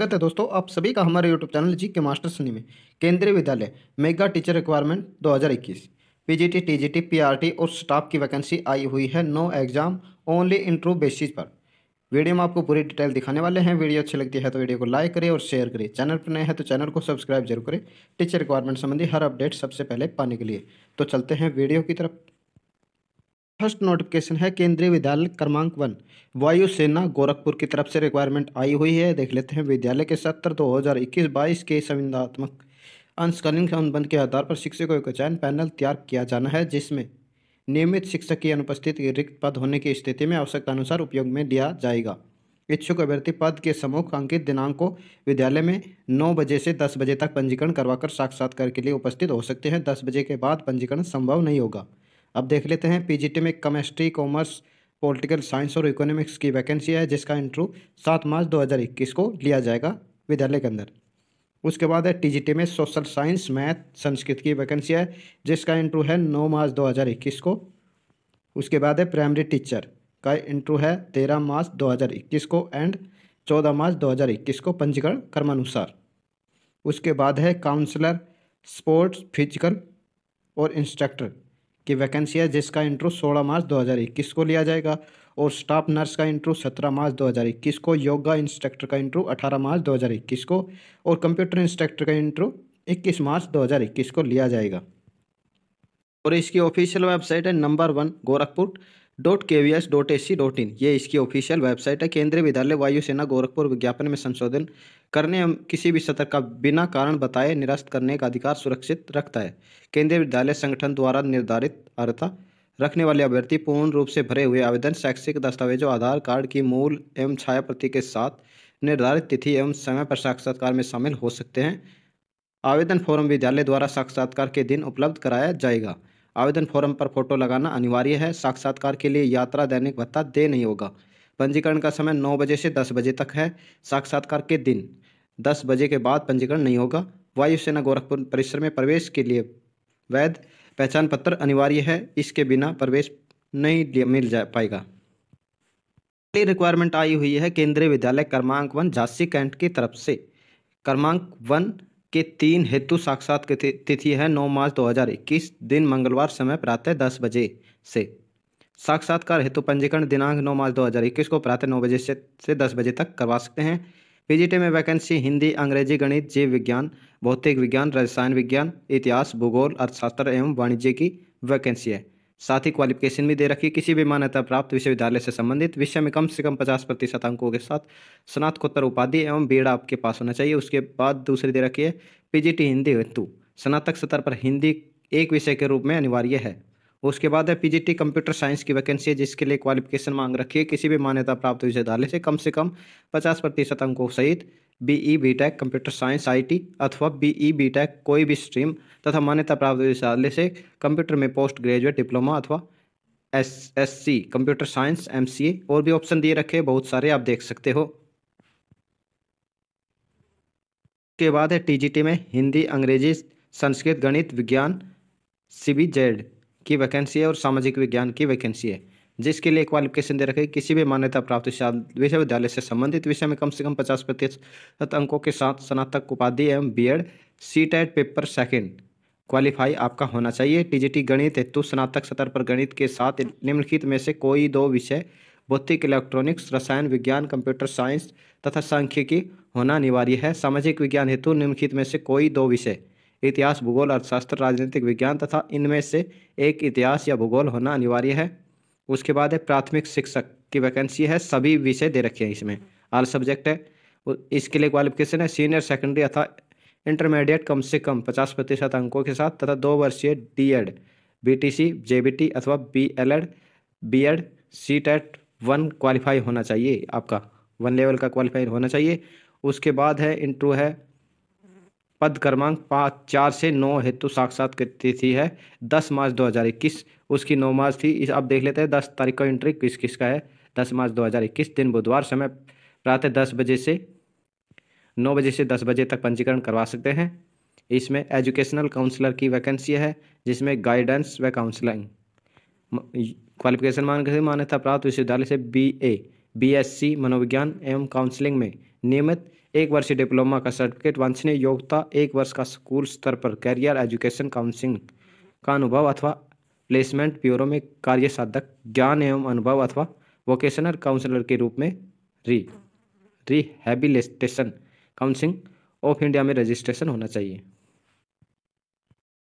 स्वागत है दोस्तों आप सभी का हमारे यूट्यूब चैनल जी के मास्टर सनी में Kendriya Vidyalaya mega teacher requirement 2021 PGT TGT PRT और स्टाफ की वैकेंसी आई हुई है no exam only intro basis पर वीडियो में आपको पूरी डिटेल दिखाने वाले हैं वीडियो अच्छी लगती है तो वीडियो को लाइक करें और शेयर करें चैनल पर नए हैं तो चैनल को सब्सक्राइब जरूर करें टीचर रिक्वायरमेंट संबंधी हर अपडेट सबसे पहले पाने के लिए तो चलते हैं वीडियो की तरफ फर्स्ट नोटिफिकेशन है केंद्रीय विद्यालय क्रमांक वन वायुसेना गोरखपुर की तरफ से रिक्वायरमेंट आई हुई है देख लेते हैं विद्यालय के सत्र दो हज़ार इक्कीस बाईस के संविधात्मक अंशकालीन संबंध के आधार पर शिक्षकों का चयन पैनल तैयार किया जाना है जिसमें नियमित शिक्षक की अनुपस्थिति रिक्त पद होने की स्थिति में आवश्यकता अनुसार उपयोग में लिया जाएगा इच्छुक अभ्यर्थी पद के सम्मुख अंकित दिनांक को विद्यालय में नौ बजे से दस बजे तक पंजीकरण करवाकर साक्षात्कार के लिए उपस्थित हो सकते हैं दस बजे के बाद पंजीकरण संभव नहीं होगा अब देख लेते हैं पीजीटी में केमिस्ट्री कॉमर्स पॉलिटिकल साइंस और इकोनॉमिक्स की वैकेंसी है जिसका इंटरव्यू सात मार्च 2021 को लिया जाएगा विद्यालय के अंदर उसके बाद है टी में सोशल साइंस मैथ संस्कृत की वैकेंसी है जिसका इंटरव्यू है नौ मार्च 2021 को उसके बाद है प्राइमरी टीचर का इंटरव्यू है तेरह मार्च 2021 को एंड चौदह मार्च दो को पंजीकरण कर्मानुसार उसके बाद है काउंसलर स्पोर्ट्स फिजिकल और इंस्ट्रक्टर की वैकेंसी है जिसका इंटरव्यू सोलह मार्च 2021 को लिया जाएगा और स्टाफ नर्स का इंटरव्यू सत्रह मार्च 2021 को योगा इंस्ट्रक्टर का इंटरव्यू अठारह मार्च 2021 को और कंप्यूटर इंस्ट्रक्टर का इंटरव्यू इक्कीस मार्च 2021 को लिया जाएगा और इसकी ऑफिशियल वेबसाइट है number one Gorakhpur dot K V S dot A C dot in ये इसकी ऑफिशियल वेबसाइट है केंद्रीय विद्यालय वायुसेना गोरखपुर विज्ञापन में संशोधन करने एवं किसी भी सतर्क का बिना कारण बताए निरस्त करने का अधिकार सुरक्षित रखता है केंद्रीय विद्यालय संगठन द्वारा निर्धारित अर्था रखने वाले अभ्यर्थी पूर्ण रूप से भरे हुए आवेदन शैक्षिक दस्तावेजों आधार कार्ड की मूल एवं छाया प्रति के साथ निर्धारित तिथि एवं समय पर साक्षात्कार में शामिल हो सकते हैं आवेदन फॉर्म विद्यालय द्वारा साक्षात्कार के दिन उपलब्ध कराया जाएगा आवेदन फॉर्म पर फोटो लगाना अनिवार्य है साक्षात्कार के लिए यात्रा दैनिक भत्ता दे नहीं होगा पंजीकरण का समय नौ बजे से दस बजे तक है साक्षात्कार के दिन दस बजे के बाद पंजीकरण नहीं होगा वायुसेना गोरखपुर परिसर में प्रवेश के लिए वैध पहचान पत्र अनिवार्य है इसके बिना प्रवेश नहीं मिल जा पाएगा अगली रिक्वायरमेंट आई हुई है केंद्रीय विद्यालय क्रमांक वन झांसी कैंट की तरफ से क्रमांक वन के तीन हेतु साक्षात तिथि है 9 मार्च 2021 दिन मंगलवार समय प्रातः 10 बजे से साक्षात्कार हेतु पंजीकरण दिनांक 9 मार्च 2021 को प्रातः 9 बजे से से 10 बजे तक करवा सकते हैं पीजीटी में वैकेंसी हिंदी अंग्रेजी गणित जीव विज्ञान भौतिक विज्ञान रसायन विज्ञान इतिहास भूगोल अर्थशास्त्र एवं वाणिज्य की वैकेंसी है साथ ही क्वालिफिकेशन भी दे रखी है किसी भी मान्यता प्राप्त विश्वविद्यालय से संबंधित विषय में कम से कम पचास प्रतिशत अंकों के साथ स्नातकोत्तर उपाधि एवं बीड़ा आपके पास होना चाहिए उसके बाद दूसरी दे रखी है पीजीटी हिंदी हेतु स्नातक स्तर पर हिंदी एक विषय के रूप में अनिवार्य है उसके बाद है पीजीटी कंप्यूटर साइंस की वैकेंसी है जिसके लिए क्वालिफिकेशन मांग रखी है किसी भी मान्यता प्राप्त विश्वविद्यालय से कम से कम पचास प्रतिशत अंकों सहित B E B tech computer science IT अथवा बी ई बी टेक कोई भी स्ट्रीम तथा मान्यता प्राप्त विद्यालय से कंप्यूटर में पोस्ट ग्रेजुएट डिप्लोमा अथवा S S C computer science M C A और भी ऑप्शन दिए रखे बहुत सारे आप देख सकते हो के बाद है टीजीटी में हिंदी अंग्रेजी संस्कृत गणित विज्ञान सी बी जेड की वैकेंसी है और सामाजिक विज्ञान की वैकेंसी है जिसके लिए क्वालिफिकेशन दे रखे किसी भी मान्यता प्राप्त विश्वविद्यालय से संबंधित विषय में कम से कम पचास प्रतिशत अंकों के साथ स्नातक उपाधि एवं B Ed C TET paper second qualify आपका होना चाहिए टीजीटी गणित हेतु स्नातक स्तर पर गणित के साथ निम्नलिखित में से कोई दो विषय भौतिक इलेक्ट्रॉनिक्स रसायन विज्ञान कंप्यूटर साइंस तथा सांख्यिकी होना अनिवार्य है सामाजिक विज्ञान हेतु निम्नलिखित में से कोई दो विषय इतिहास भूगोल अर्थशास्त्र राजनीतिक विज्ञान तथा इनमें से एक इतिहास या भूगोल होना अनिवार्य है उसके बाद है प्राथमिक शिक्षक की वैकेंसी है सभी विषय दे रखे हैं इसमें आल सब्जेक्ट है इसके लिए क्वालिफिकेशन है सीनियर सेकेंडरी अथा इंटरमीडिएट कम से कम पचास प्रतिशत अंकों के साथ तथा दो वर्षीय D Ed B T C J B T अथवा B L Ed B Ed C TET one qualify होना चाहिए आपका वन लेवल का क्वालिफाई होना चाहिए उसके बाद है इंट्रू है पद क्रमांक पाँच चार से नौ हेतु साक्षात तिथि है दस मार्च दो हज़ार इक्कीस उसकी नौ मार्च थी इस अब देख लेते हैं दस तारीख का इंट्री किस किस का है दस मार्च दो हज़ार इक्कीस दिन बुधवार समय प्रातः दस बजे से नौ बजे से दस बजे तक पंजीकरण करवा सकते हैं इसमें एजुकेशनल काउंसलर की वैकेंसी है जिसमें गाइडेंस व काउंसलिंग क्वालिफिकेशन मानकर मान्यता प्राप्त विश्वविद्यालय से B A B S C मनोविज्ञान एवं काउंसलिंग में नियमित एक वर्ष डिप्लोमा का सर्टिफिकेट वांछनीय योग्यता एक वर्ष का स्कूल स्तर पर कैरियर एजुकेशन काउंसिलिंग का अनुभव अथवा प्लेसमेंट ब्यूरो में कार्य साधक ज्ञान एवं अनुभव अथवा वोकेशनल काउंसलर के रूप में re rehabilitation counselling of India में रजिस्ट्रेशन होना चाहिए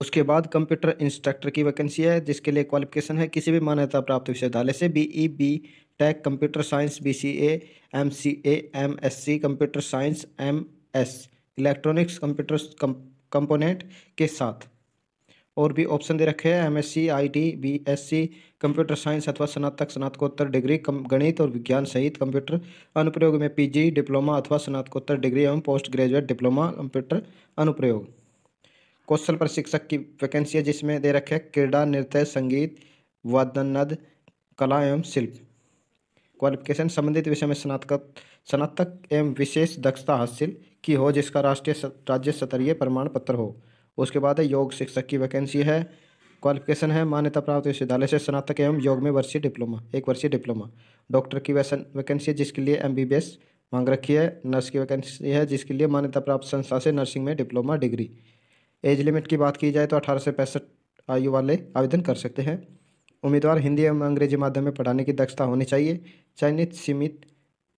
उसके बाद कंप्यूटर इंस्ट्रक्टर की वैकेंसी है जिसके लिए क्वालिफिकेशन है किसी भी मान्यता प्राप्त विश्वविद्यालय से B E B tech computer science B C A M C A M S C computer science M S electronics computer component के साथ और भी ऑप्शन दे रखे हैं M S C I T B S C computer science अथवा स्नातक स्नातकोत्तर डिग्री गणित और विज्ञान सहित कंप्यूटर अनुप्रयोग में पी जी डिप्लोमा अथवा स्नातकोत्तर डिग्री एवं पोस्ट ग्रेजुएट डिप्लोमा कंप्यूटर अनुप्रयोग कौशल प्रशिक्षक की वैकेंसी है जिसमें दे रखे क्रीड़ा नृत्य संगीत वादनद कला एवं शिल्प क्वालिफिकेशन संबंधित विषय में स्नातक स्नातक एवं विशेष दक्षता हासिल की हो जिसका राष्ट्रीय राज्य स्तरीय प्रमाण पत्र हो उसके बाद है योग शिक्षक की वैकेंसी है क्वालिफिकेशन है मान्यता प्राप्त विश्वविद्यालय से स्नातक एवं योग में वर्षीय डिप्लोमा एक वर्षीय डिप्लोमा डॉक्टर की वैकेंसी है जिसके लिए एम मांग रखी है नर्स की वैकेंसी है जिसके लिए मान्यता प्राप्त संस्था से नर्सिंग में डिप्लोमा डिग्री एज लिमिट की बात की जाए तो अठारह से पैंसठ आयु वाले आवेदन कर सकते हैं उम्मीदवार हिंदी एवं अंग्रेजी माध्यम में पढ़ाने की दक्षता होनी चाहिए चयनित सीमित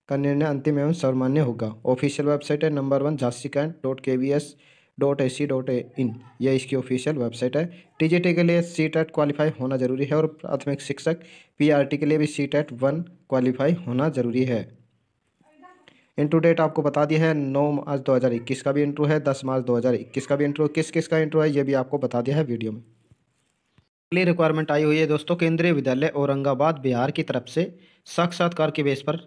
का निर्णय अंतिम एवं सर्वमान्य होगा ऑफिशियल वेबसाइट है number one Jhansi cantt dot K V S dot A C dot in यह इसकी ऑफिशियल वेबसाइट है टी के लिए सी टेट क्वालिफाई होना जरूरी है और प्राथमिक शिक्षक टी के लिए भी सी टेट वन क्वालिफाई होना जरूरी है इंट्रो डेट आपको बता दिया है नौ मार्च 2021 का भी इंट्रो है दस मार्च 2021 का भी इंट्रो किस किस का इंट्रो है ये भी आपको बता दिया है वीडियो में लिए रिक्वायरमेंट आई हुई है दोस्तों केंद्रीय विद्यालय औरंगाबाद बिहार की तरफ से साक्षात्कार के बेस पर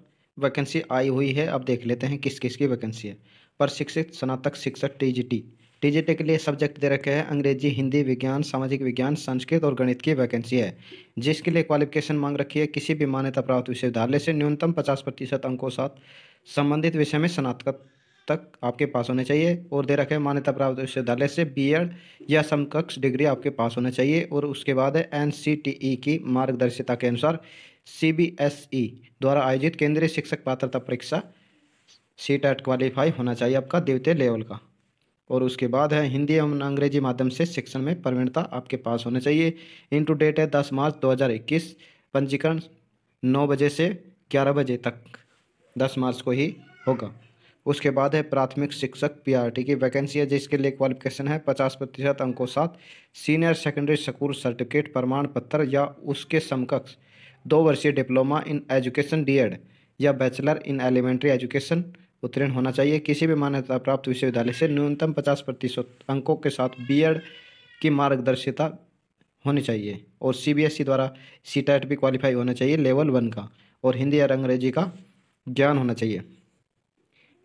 वैकेंसी आई हुई है अब देख लेते हैं किस किस की वैकेंसी है प्रशिक्षित स्नातक शिक्षक टी जी टी टीजीटी के लिए सब्जेक्ट दे रखे हैं अंग्रेजी हिंदी विज्ञान सामाजिक विज्ञान संस्कृत और गणित की वैकेंसी है जिसके लिए क्वालिफिकेशन मांग रखी है किसी भी मान्यता प्राप्त विश्वविद्यालय से न्यूनतम पचास प्रतिशत अंकों साथ संबंधित विषय में स्नातक तक आपके पास होने चाहिए और दे रखे मान्यता प्राप्त विश्वविद्यालय से बीएड या समकक्ष डिग्री आपके पास होना चाहिए और उसके बाद है एन e की मार्गदर्शिता के अनुसार सी e द्वारा आयोजित केंद्रीय शिक्षक पात्रता परीक्षा सी टेट क्वालिफाई होना चाहिए आपका द्वितीय लेवल का और उसके बाद है हिंदी एवं अंग्रेजी माध्यम से शिक्षण में प्रवीणता आपके पास होना चाहिए इन टू डेट है दस मार्च इक्कीस पंजीकरण नौ बजे से ग्यारह बजे तक दस मार्च को ही होगा उसके बाद है प्राथमिक शिक्षक पीआरटी की वैकेंसी है जिसके लिए क्वालिफिकेशन है पचास प्रतिशत अंकों साथ सीनियर सेकेंडरी स्कूल सर्टिफिकेट प्रमाण पत्र या उसके समकक्ष दो वर्षीय डिप्लोमा इन एजुकेशन डी या बैचलर इन एलिमेंट्री एजुकेशन उत्तीर्ण होना चाहिए किसी भी मान्यता प्राप्त विश्वविद्यालय से न्यूनतम पचास प्रतिशत अंकों के साथ बी की मार्गदर्शिता होनी चाहिए और ई e द्वारा सी भी क्वालिफाई होना चाहिए लेवल वन का और हिंदी और अंग्रेजी का ज्ञान होना चाहिए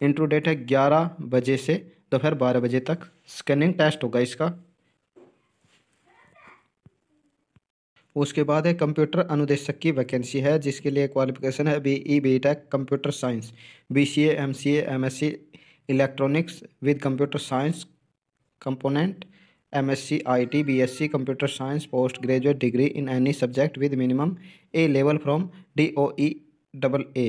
इंट्रो डेट है ग्यारह बजे से दोपहर बारह बजे तक स्कैनिंग टेस्ट होगा इसका उसके बाद है कंप्यूटर अनुदेशक की वैकेंसी है जिसके लिए क्वालिफिकेशन है B E B tech computer science B C M C M S C electronics with computer science component M S C I T B S C computer science post graduate degree in any subject with minimum A level from D O E double A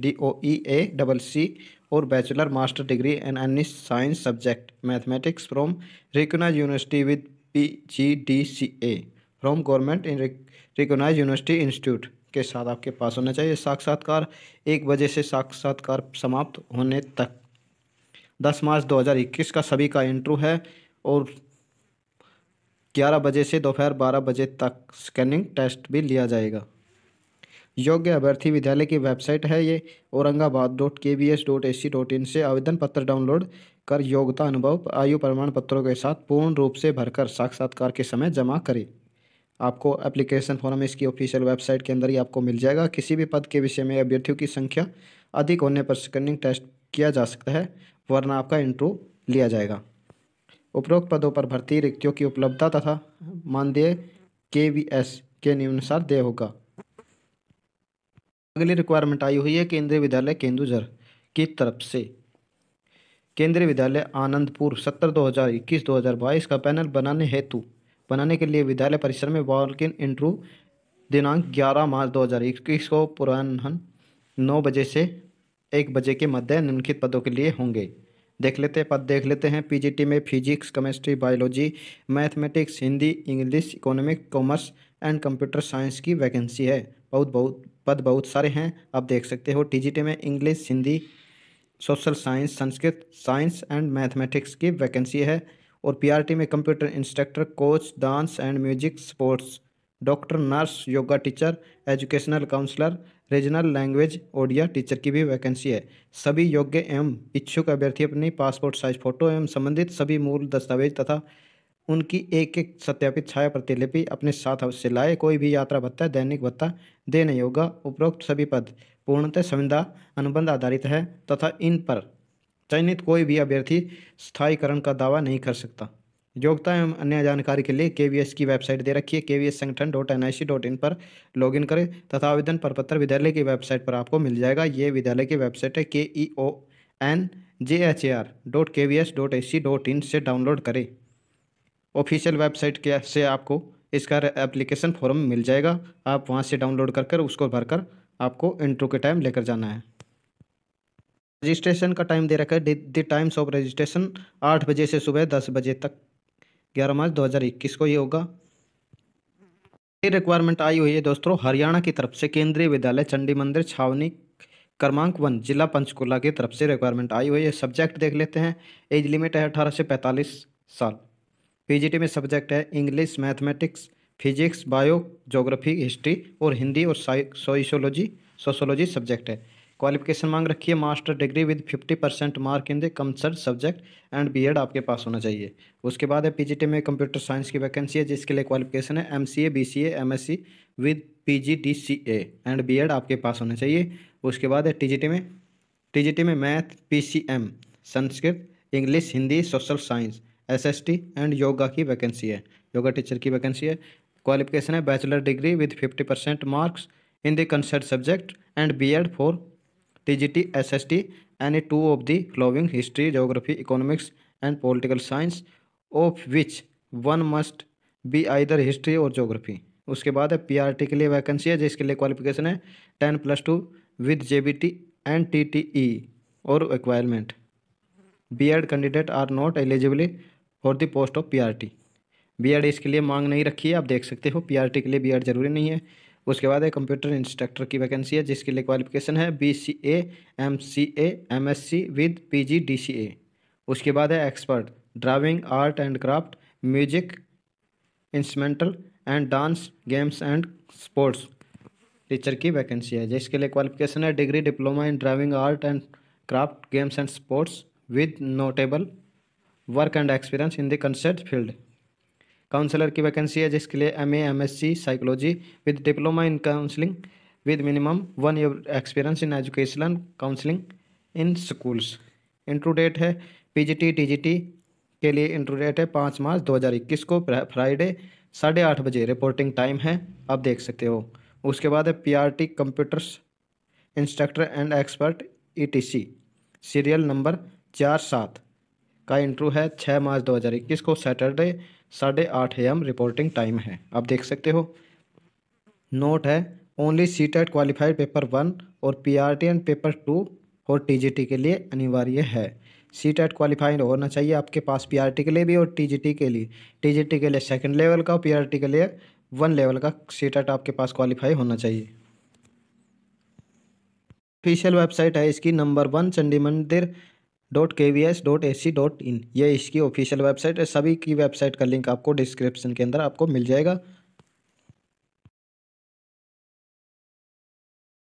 D O E A double C और bachelor master degree in अन्य science subject mathematics from recognise university with P G D C A from government in recognise university institute के साथ आपके पास होना चाहिए साक्षात्कार एक बजे से साक्षात्कार समाप्त होने तक दस मार्च दो हज़ार इक्कीस का सभी का इंटरव्यू है और ग्यारह बजे से दोपहर बारह बजे तक स्कैनिंग टेस्ट भी लिया जाएगा योग्य अभ्यर्थी विद्यालय की वेबसाइट है ये Aurangabad dot K B S dot A C dot in से आवेदन पत्र डाउनलोड कर योग्यता अनुभव आयु प्रमाण पत्रों के साथ पूर्ण रूप से भरकर साक्षात्कार के समय जमा करें आपको एप्लीकेशन फॉर्म इसकी ऑफिशियल वेबसाइट के अंदर ही आपको मिल जाएगा किसी भी पद के विषय में अभ्यर्थियों की संख्या अधिक होने पर स्क्रीनिंग टेस्ट किया जा सकता है वरना आपका इंटरव्यू लिया जाएगा उपरोक्त पदों पर भर्ती रिक्तियों की उपलब्धता तथा मानदेय के वी एस के निम्नुसार देय होगा अगली रिक्वायरमेंट आई हुई है केंद्रीय विद्यालय केंदुझर की तरफ से केंद्रीय विद्यालय आनंदपुर सत्तर दो हज़ार इक्कीस दो हज़ार बाईस का पैनल बनाने हेतु बनाने के लिए विद्यालय परिसर में वॉक इन इंटरव्यू दिनांक ग्यारह मार्च दो हज़ार इक्कीस को पुरान नौ बजे से एक बजे के मध्य निम्नलिखित पदों के लिए होंगे देख लेते हैं पद देख लेते हैं पीजीटी में physics chemistry biology mathematics Hindi English economic commerce and computer science की वैकेंसी है बहुत बहुत पद बहुत सारे हैं आप देख सकते हो टीजीटी में English Hindi social science Sanskrit science and mathematics की वैकेंसी है और पीआरटी में computer instructor coach dance and music sports doctor nurse yoga teacher educational counsellor regional language Odia teacher की भी वैकेंसी है सभी योग्य एवं इच्छुक अभ्यर्थी अपनी पासपोर्ट साइज फोटो एवं संबंधित सभी मूल दस्तावेज तथा उनकी एक एक सत्यापित छाया प्रतिलिपि अपने साथ अवश्य लाए कोई भी यात्रा भत्ता दैनिक भत्ता देने होगा उपरोक्त सभी पद पूर्णतः संविदा अनुबंध आधारित है तथा इन पर चयनित कोई भी अभ्यर्थी स्थायीकरण का दावा नहीं कर सकता योग्यता एवं अन्य जानकारी के लिए के की वेबसाइट दे रखी है K V S Sangathan dot N I C dot in पर लॉग इन करें तथा आवेदन प्रपत्र विद्यालय की वेबसाइट पर आपको मिल जाएगा ये विद्यालय की वेबसाइट है K E O N J H A R dot K V S dot A C dot in से डाउनलोड करें ऑफिशियल वेबसाइट के से आपको इसका एप्लीकेशन फॉर्म मिल जाएगा आप वहाँ से डाउनलोड कर कर उसको भर कर आपको इंट्रो के टाइम लेकर जाना है रजिस्ट्रेशन का टाइम दे रखा है द टाइम्स ऑफ रजिस्ट्रेशन आठ बजे से सुबह दस बजे तक ग्यारह मार्च इक्कीस को ये होगा ये रिक्वायरमेंट आई हुई है दोस्तों हरियाणा की तरफ से केंद्रीय विद्यालय चंडी मंदिर छावनी क्रमांक वन जिला पंचकुला की तरफ से रिक्वायरमेंट आई हुई है सब्जेक्ट देख लेते हैं एज लिमिट है अठारह से पैंतालीस साल पीजीटी में सब्जेक्ट है English mathematics physics bio geography history और हिंदी और सोशोलॉजी सोशोलॉजी सब्जेक्ट है क्वालिफिकेशन मांग रखी है master degree with 50 percent mark in the concert subject and B Ed आपके पास होना चाहिए उसके बाद है पीजीटी में कंप्यूटर साइंस की वैकेंसी है जिसके लिए क्वालिफिकेशन है MCA BCA MSc with PGDCA and B Ed आपके पास होना चाहिए उसके बाद है टीजीटी में टीजीटी में math M Sanskrit English Hindi social science SST and yoga की वैकेंसी है योगा टीचर की वैकेंसी है क्वालिफिकेशन है bachelor degree with fifty percent marks in the concert subject and B Ed for T G T S S T any two of the following history geography economics and political science of which one must be either history और geography उसके बाद है P R T के लिए vacancy है जिसके लिए qualification है ten plus two with J B T and T T E और requirement B Ed candidate are not eligible और the post of PRT B Ed इसके लिए मांग नहीं रखी है आप देख सकते हो पीआरटी के लिए बीएड जरूरी नहीं है उसके बाद है कंप्यूटर इंस्ट्रक्टर की वैकेंसी है जिसके लिए क्वालिफिकेशन है B C A M C A M S C with P G D C A उसके बाद है expert driving art and craft music instrumental and dance games and sports teacher की vacancy है जिसके लिए क्वालिफिकेशन है degree diploma in driving art and craft games and sports with notable work and experience in the concert field counsellor की vacancy है जिसके लिए M A M S C psychology with diploma in counselling with minimum one year experience in and counselling in schools intro date है PGT TGT के लिए intro date है पाँच मार्च दो हज़ार इक्कीस को फ्राइडे साढ़े आठ बजे रिपोर्टिंग टाइम है आप देख सकते हो उसके बाद है T computers instructor and expert E T C serial number चार सात का इंटरव्यू है छः मार्च इक्कीस को सैटरडे साढ़े आठ एम रिपोर्टिंग टाइम है आप देख सकते हो नोट है only C TET qualified paper one और P R T and paper two और टी जी टी के लिए अनिवार्य है सी टेट क्वालिफाइड होना चाहिए आपके पास पी आर टी के लिए भी और टी जी टी के लिए टी जी टी के लिए सेकेंड लेवल का और पी आर टी के लिए वन लेवल का सी टेट आपके पास क्वालिफाई होना चाहिए ऑफिशियल वेबसाइट है इसकी number one Chandi Mandir dot K V S dot A C dot in ये इसकी ऑफिशियल वेबसाइट है सभी की वेबसाइट का लिंक आपको डिस्क्रिप्शन के अंदर आपको मिल जाएगा